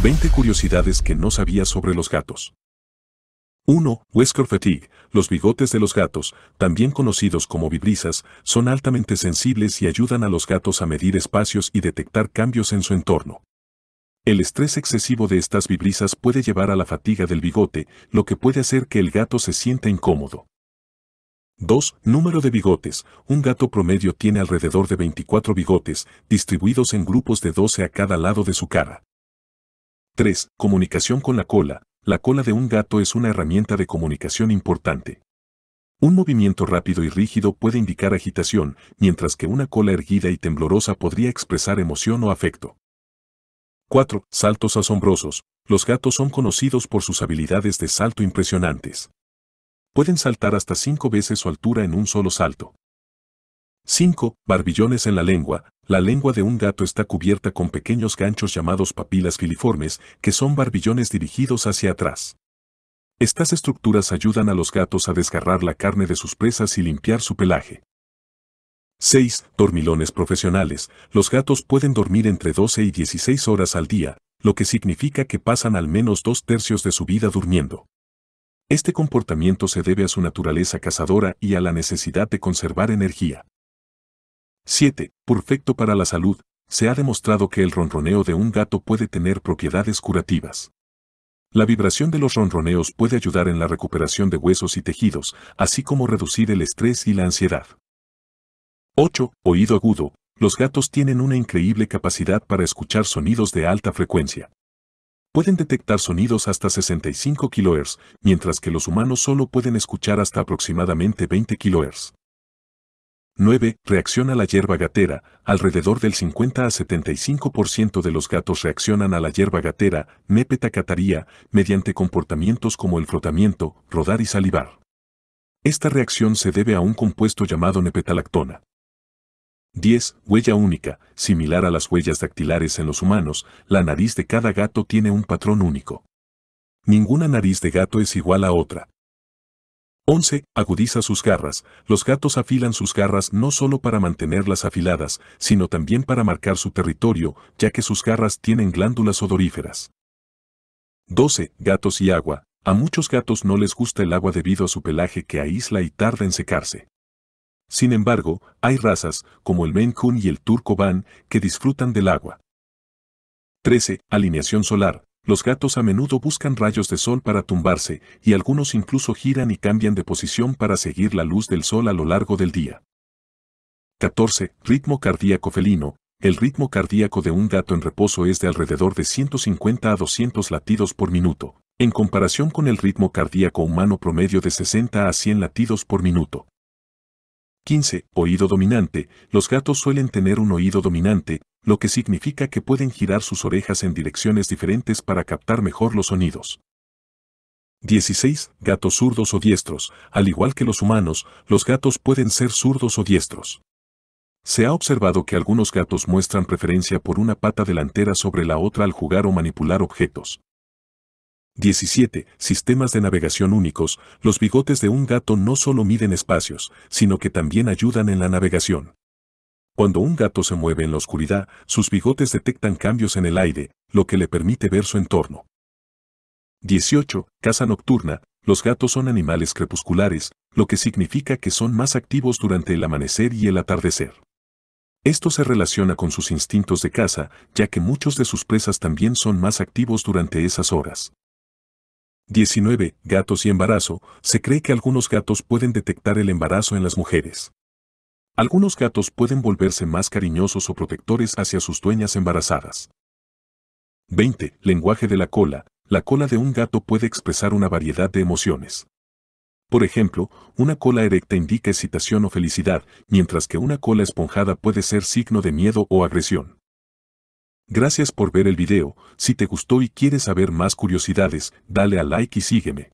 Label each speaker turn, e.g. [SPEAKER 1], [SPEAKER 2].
[SPEAKER 1] 20 curiosidades que no sabía sobre los gatos. 1. Whisker fatigue. Los bigotes de los gatos, también conocidos como vibrisas, son altamente sensibles y ayudan a los gatos a medir espacios y detectar cambios en su entorno. El estrés excesivo de estas vibrisas puede llevar a la fatiga del bigote, lo que puede hacer que el gato se sienta incómodo. 2. Número de bigotes. Un gato promedio tiene alrededor de 24 bigotes, distribuidos en grupos de 12 a cada lado de su cara. 3. Comunicación con la cola. La cola de un gato es una herramienta de comunicación importante. Un movimiento rápido y rígido puede indicar agitación, mientras que una cola erguida y temblorosa podría expresar emoción o afecto. 4. Saltos asombrosos. Los gatos son conocidos por sus habilidades de salto impresionantes pueden saltar hasta 5 veces su altura en un solo salto. 5. Barbillones en la lengua. La lengua de un gato está cubierta con pequeños ganchos llamados papilas filiformes, que son barbillones dirigidos hacia atrás. Estas estructuras ayudan a los gatos a desgarrar la carne de sus presas y limpiar su pelaje. 6. Dormilones profesionales. Los gatos pueden dormir entre 12 y 16 horas al día, lo que significa que pasan al menos dos tercios de su vida durmiendo. Este comportamiento se debe a su naturaleza cazadora y a la necesidad de conservar energía. 7. Perfecto para la salud. Se ha demostrado que el ronroneo de un gato puede tener propiedades curativas. La vibración de los ronroneos puede ayudar en la recuperación de huesos y tejidos, así como reducir el estrés y la ansiedad. 8. Oído agudo. Los gatos tienen una increíble capacidad para escuchar sonidos de alta frecuencia pueden detectar sonidos hasta 65 kHz, mientras que los humanos solo pueden escuchar hasta aproximadamente 20 kHz. 9. a la hierba gatera. Alrededor del 50 a 75% de los gatos reaccionan a la hierba gatera, nepeta cataría, mediante comportamientos como el frotamiento, rodar y salivar. Esta reacción se debe a un compuesto llamado nepetalactona. 10. Huella única. Similar a las huellas dactilares en los humanos, la nariz de cada gato tiene un patrón único. Ninguna nariz de gato es igual a otra. 11. Agudiza sus garras. Los gatos afilan sus garras no solo para mantenerlas afiladas, sino también para marcar su territorio, ya que sus garras tienen glándulas odoríferas. 12. Gatos y agua. A muchos gatos no les gusta el agua debido a su pelaje que aísla y tarda en secarse. Sin embargo, hay razas, como el Maine y el Turco Van, que disfrutan del agua. 13. Alineación solar. Los gatos a menudo buscan rayos de sol para tumbarse, y algunos incluso giran y cambian de posición para seguir la luz del sol a lo largo del día. 14. Ritmo cardíaco felino. El ritmo cardíaco de un gato en reposo es de alrededor de 150 a 200 latidos por minuto, en comparación con el ritmo cardíaco humano promedio de 60 a 100 latidos por minuto. 15. Oído dominante. Los gatos suelen tener un oído dominante, lo que significa que pueden girar sus orejas en direcciones diferentes para captar mejor los sonidos. 16. Gatos zurdos o diestros. Al igual que los humanos, los gatos pueden ser zurdos o diestros. Se ha observado que algunos gatos muestran preferencia por una pata delantera sobre la otra al jugar o manipular objetos. 17. Sistemas de navegación únicos. Los bigotes de un gato no solo miden espacios, sino que también ayudan en la navegación. Cuando un gato se mueve en la oscuridad, sus bigotes detectan cambios en el aire, lo que le permite ver su entorno. 18. Caza nocturna. Los gatos son animales crepusculares, lo que significa que son más activos durante el amanecer y el atardecer. Esto se relaciona con sus instintos de caza, ya que muchos de sus presas también son más activos durante esas horas. 19. Gatos y embarazo. Se cree que algunos gatos pueden detectar el embarazo en las mujeres. Algunos gatos pueden volverse más cariñosos o protectores hacia sus dueñas embarazadas. 20. Lenguaje de la cola. La cola de un gato puede expresar una variedad de emociones. Por ejemplo, una cola erecta indica excitación o felicidad, mientras que una cola esponjada puede ser signo de miedo o agresión. Gracias por ver el video, si te gustó y quieres saber más curiosidades, dale a like y sígueme.